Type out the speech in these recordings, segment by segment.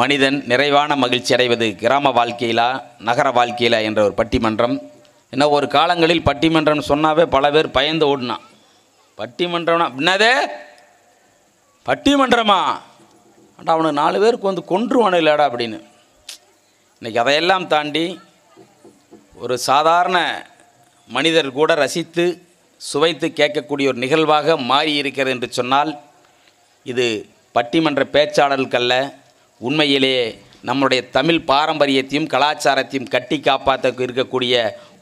மனிதன் நிறைவான மகிழ்ச்சி அடைவது கிராம வாழ்க்கையிலா நகர வாழ்க்கையிலா என்ற ஒரு பட்டிமன்றம் என்ன ஒரு காலங்களில் பட்டிமன்றம் சொன்னாவே பல பேர் பயந்து ஓடினான் பட்டிமன்றம்னா என்னதே பட்டிமன்றமா அண்டா அவனுக்கு நாலு பேருக்கு வந்து கொன்றுவானு இல்லாடா அப்படின்னு இன்றைக்கி அதையெல்லாம் தாண்டி ஒரு சாதாரண மனிதர் கூட ரசித்து சுவைத்து கேட்கக்கூடிய ஒரு நிகழ்வாக மாறி இருக்கிறது என்று சொன்னால் இது பட்டிமன்ற பேச்சாளர்களுக்கல்ல உண்மையிலேயே நம்முடைய தமிழ் பாரம்பரியத்தையும் கலாச்சாரத்தையும் கட்டி காப்பாற்ற இருக்கக்கூடிய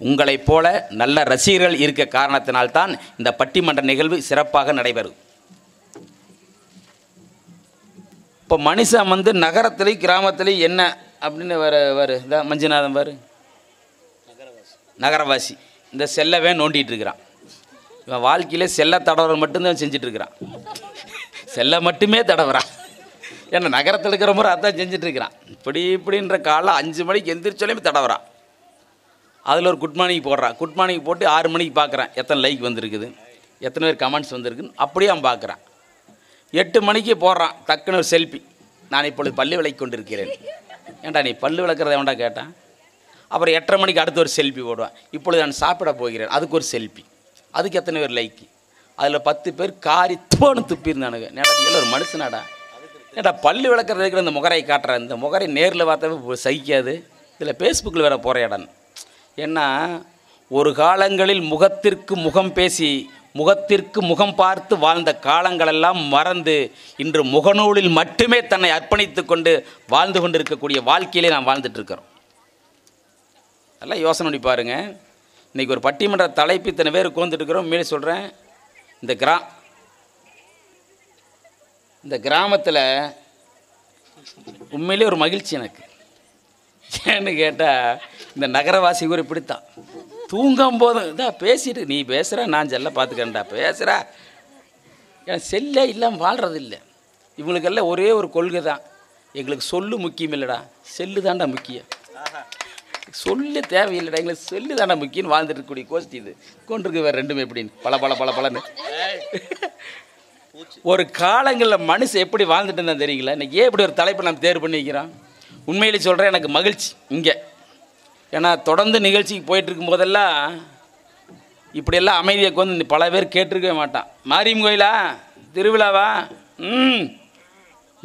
உங்களைப் போல நல்ல ரசிகர்கள் இருக்க காரணத்தினால்தான் இந்த பட்டிமன்ற நிகழ்வு சிறப்பாக நடைபெறும் இப்போ மனுஷன் வந்து நகரத்துலேயும் கிராமத்துலேயும் என்ன அப்படின்னு வர வரு இதான் மஞ்சுநாதன் பாரு நகரவாசி இந்த செல்லவே நோண்டிகிட்டு இருக்கிறான் இவன் வாழ்க்கையில் செல்ல தடவை மட்டும்தான் செஞ்சிட்ருக்கிறான் செல்ல மட்டுமே தடவுறான் ஏன்னா நகரத்தில் இருக்கிற முறை அதான் செஞ்சிட்ருக்கிறான் இப்படி இப்படின்ற காலைல அஞ்சு மணிக்கு எந்திரிச்சோலையும் தடவுறான் அதில் ஒரு குட் மார்னிங் போடுறான் குட் மார்னிங் போட்டு ஆறு மணிக்கு பார்க்குறான் எத்தனை லைக் வந்திருக்குது எத்தனை பேர் கமெண்ட்ஸ் வந்திருக்குன்னு அப்படியே அவன் பார்க்குறான் எட்டு மணிக்கு போடுறான் டக்குன்னு ஒரு செல்ஃபி நான் இப்பொழுது பல்லு விளக்கி கொண்டிருக்கிறேன் ஏன்டா நீ பல்லு விளக்குறத வேண்டா கேட்டான் அப்புறம் எட்டரை மணிக்கு அடுத்து ஒரு செல்ஃபி போடுவேன் இப்பொழுது நான் சாப்பிட போகிறேன் அதுக்கு ஒரு செல்ஃபி அதுக்கு எத்தனை பேர் லைக்கு அதில் பத்து பேர் காரி தோணு துப்பியிருந்தானுங்க நேரத்தில் ஒரு மனுஷனாடா ஏன்னா பள்ளி விளக்குறது இருக்கிற இந்த முகரை காட்டுறேன் இந்த முகரை நேரில் பார்த்தாவே சகிக்காது இதில் ஃபேஸ்புக்கில் வேறு போகிற இடம் ஏன்னா ஒரு காலங்களில் முகத்திற்கு முகம் பேசி முகத்திற்கு முகம் பார்த்து வாழ்ந்த காலங்களெல்லாம் மறந்து இன்று முகநூலில் மட்டுமே தன்னை அர்ப்பணித்து கொண்டு வாழ்ந்து கொண்டு இருக்கக்கூடிய வாழ்க்கையிலே நாம் வாழ்ந்துட்டுருக்கிறோம் நல்லா யோசனை பண்ணி பாருங்கள் இன்றைக்கி ஒரு பட்டிமன்ற தலைப்பு இத்தனை பேர் கோந்துட்டுருக்கிறோம் மீன் சொல்கிறேன் இந்த கிரா இந்த கிராமத்தில் உண்மையிலே ஒரு மகிழ்ச்சி எனக்கு ஏன்னு கேட்டால் இந்த நகரவாசி ஊர் இப்படித்தான் தூங்கும் போதும் இதான் பேசிட்டு நீ பேசுகிற நான் செல்ல பார்த்துக்கண்டா பேசுகிறா ஏன்னா செல்லே இல்லாமல் இல்லை இவங்களுக்கெல்லாம் ஒரே ஒரு கொள்கை தான் எங்களுக்கு சொல்லு முக்கியம் இல்லைடா செல்லு தாண்டா முக்கியம் சொல்லு தேவையில்லைடா எங்களுக்கு செல்லு தாண்டா முக்கியம்னு வாழ்ந்துட்டு இருக்கக்கூடிய கோஷ்டி இது கொண்டிருக்கு வேறு ரெண்டுமே எப்படின்னு பல பல பல பலன்னு ஒரு காலங்களில் மனுஷன் எப்படி வாழ்ந்துட்டு இருந்தால் தெரியுங்களா இன்றைக்கி ஏன் இப்படி ஒரு தலைப்பை நம்ம தேர்வு பண்ணி வைக்கிறான் உண்மையிலே சொல்கிறேன் எனக்கு மகிழ்ச்சி இங்கே ஏன்னா தொடர்ந்து நிகழ்ச்சிக்கு போயிட்டுருக்கும் போதெல்லாம் இப்படியெல்லாம் அமைதியை கொண்டு பல பேர் கேட்டிருக்கவே மாட்டான் மாரியம் கோயிலா திருவிழாவா ம்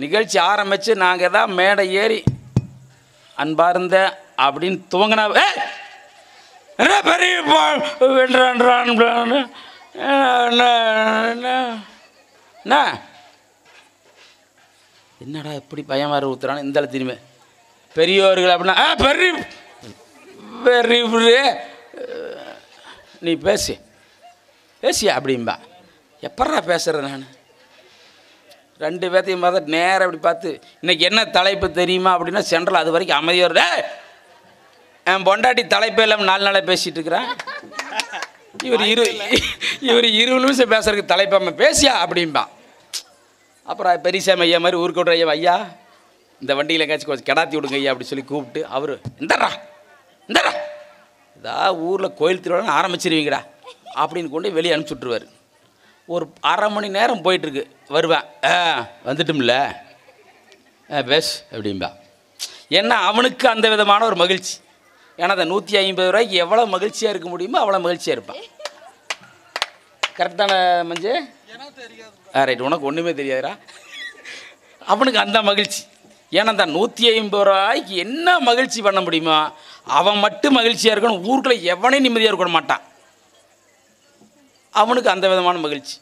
நிகழ்ச்சி ஆரம்பித்து நாங்கள் தான் மேடை ஏறி இருந்த அப்படின்னு துவங்கினா பெரிய என்ன என்னடா எப்படி பயம் வர இந்த இந்த திரும்ப பெரியவர்கள் அப்படின்னா ஆ பெரிய பெரிய நீ பேசு பேசியா அப்படிம்பா எப்பட்றா பேசுகிறேன் நான் ரெண்டு பேர்த்தையும் பார்த்தா நேராக அப்படி பார்த்து இன்றைக்கி என்ன தலைப்பு தெரியுமா அப்படின்னா சென்ட்ரல் அது வரைக்கும் அமைதியோர் என் பொண்டாட்டி தலைப்பே இல்லாமல் நாலு நாளாக பேசிகிட்டு இருக்கிறேன் இவர் இரு இவர் இருபது நிமிஷம் பேசுறதுக்கு தலைப்பாம பேசியா அப்படிம்பா அப்புறம் பெரியசாமி ஐயா மாதிரி ஊருக்கு விட்ற ஐயா ஐயா இந்த வண்டியில் எங்காச்சும் கொஞ்சம் கிடாத்தி விடுங்க ஐயா அப்படி சொல்லி கூப்பிட்டு அவர் இந்தரா இந்தரா இதா ஊரில் கோயில் திருவிழா ஆரம்பிச்சிருவீங்கடா அப்படின்னு கொண்டு வெளியே அனுப்பிச்சுட்ருவார் ஒரு அரை மணி நேரம் போயிட்டுருக்கு வருவேன் ஆ வந்துட்டோம்ல ஆ பெஸ் அப்படிம்பா ஏன்னா அவனுக்கு அந்த விதமான ஒரு மகிழ்ச்சி ஏன்னா அந்த நூற்றி ஐம்பது ரூபாய்க்கு எவ்வளோ மகிழ்ச்சியாக இருக்க முடியுமோ அவ்வளோ மகிழ்ச்சியாக இருப்பான் கரெக்ட் தானே மஞ்சு ஆ ரைட் உனக்கு ஒன்றுமே தெரியாதுரா அவனுக்கு அந்த மகிழ்ச்சி ஏன்னா அந்த நூற்றி ஐம்பது ரூபாய்க்கு என்ன மகிழ்ச்சி பண்ண முடியுமோ அவன் மட்டும் மகிழ்ச்சியாக இருக்கணும் ஊருக்குள்ளே எவனே நிம்மதியாக இருக்க மாட்டான் அவனுக்கு அந்த விதமான மகிழ்ச்சி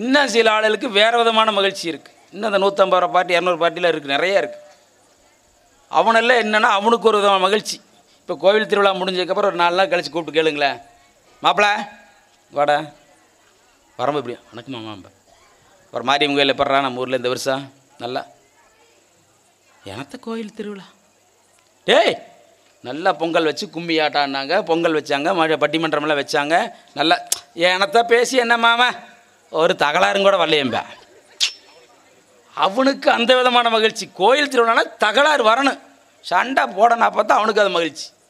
இன்னும் சில ஆளுகளுக்கு வேறு விதமான மகிழ்ச்சி இருக்குது இன்னும் அந்த நூற்றம்பது ரூபா பார்ட்டி இரநூறு பாட்டிலாம் இருக்குது நிறையா இருக்குது அவனெல்லாம் என்னென்னா அவனுக்கு ஒரு விதமான மகிழ்ச்சி இப்போ கோவில் திருவிழா முடிஞ்சதுக்கப்புறம் ஒரு நாலு நாள் கழித்து கூப்பிட்டு கேளுங்களேன் மாப்பிள்ள வாடா வரம்பு இப்படி வணக்கம் மாமாம்ப ஒரு உங்கள் கோயில் படுறா நம்ம ஊரில் இந்த வருஷம் நல்லா எனத்த கோயில் திருவிழா டேய் நல்லா பொங்கல் வச்சு கும்மி ஆட்டான்னாங்க பொங்கல் வச்சாங்க மழை பட்டிமன்றமெல்லாம் வச்சாங்க நல்லா எனத்த பேசி என்ன மாமா ஒரு தகலாரும் கூட வரலையம்பா அவனுக்கு அந்த விதமான மகிழ்ச்சி கோயில் திருவிழானா தகலாறு வரணும் சண்டை போடணும் அப்போ தான் அவனுக்கு அது மகிழ்ச்சி